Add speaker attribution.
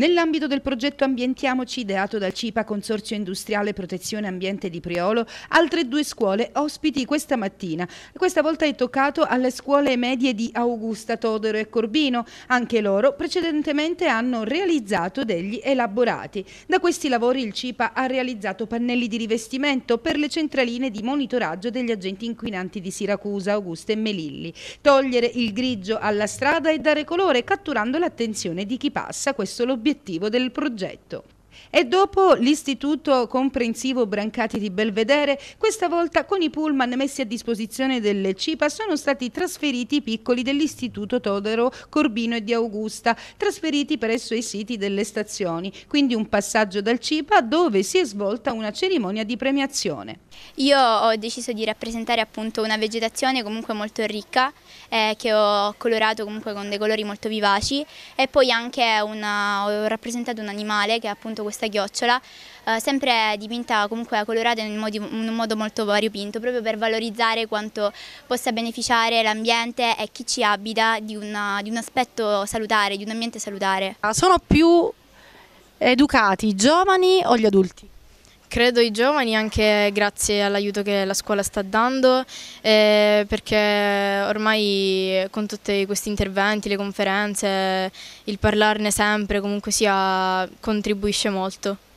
Speaker 1: Nell'ambito del progetto Ambientiamoci, ideato dal CIPA Consorzio Industriale Protezione Ambiente di Priolo, altre due scuole ospiti questa mattina. Questa volta è toccato alle scuole medie di Augusta, Todoro e Corbino. Anche loro precedentemente hanno realizzato degli elaborati. Da questi lavori il CIPA ha realizzato pannelli di rivestimento per le centraline di monitoraggio degli agenti inquinanti di Siracusa, Augusta e Melilli. Togliere il grigio alla strada e dare colore catturando l'attenzione di chi passa, questo l'obiettivo l'obiettivo del progetto. E dopo l'Istituto Comprensivo Brancati di Belvedere, questa volta con i pullman messi a disposizione delle CIPA sono stati trasferiti i piccoli dell'Istituto Todero, Corbino e di Augusta, trasferiti presso i siti delle stazioni, quindi un passaggio dal CIPA dove si è svolta una cerimonia di premiazione.
Speaker 2: Io ho deciso di rappresentare appunto una vegetazione comunque molto ricca, eh, che ho colorato comunque con dei colori molto vivaci e poi anche una, ho rappresentato un animale che è appunto appunto questa chiocciola, eh, sempre dipinta comunque colorata in, modi, in un modo molto variopinto, proprio per valorizzare quanto possa beneficiare l'ambiente e chi ci abita di, una, di un aspetto salutare, di un ambiente salutare. Sono più educati i giovani
Speaker 3: o gli adulti? Credo i giovani anche grazie all'aiuto che la scuola sta dando eh, perché ormai con tutti questi interventi, le conferenze, il parlarne sempre comunque sia contribuisce molto.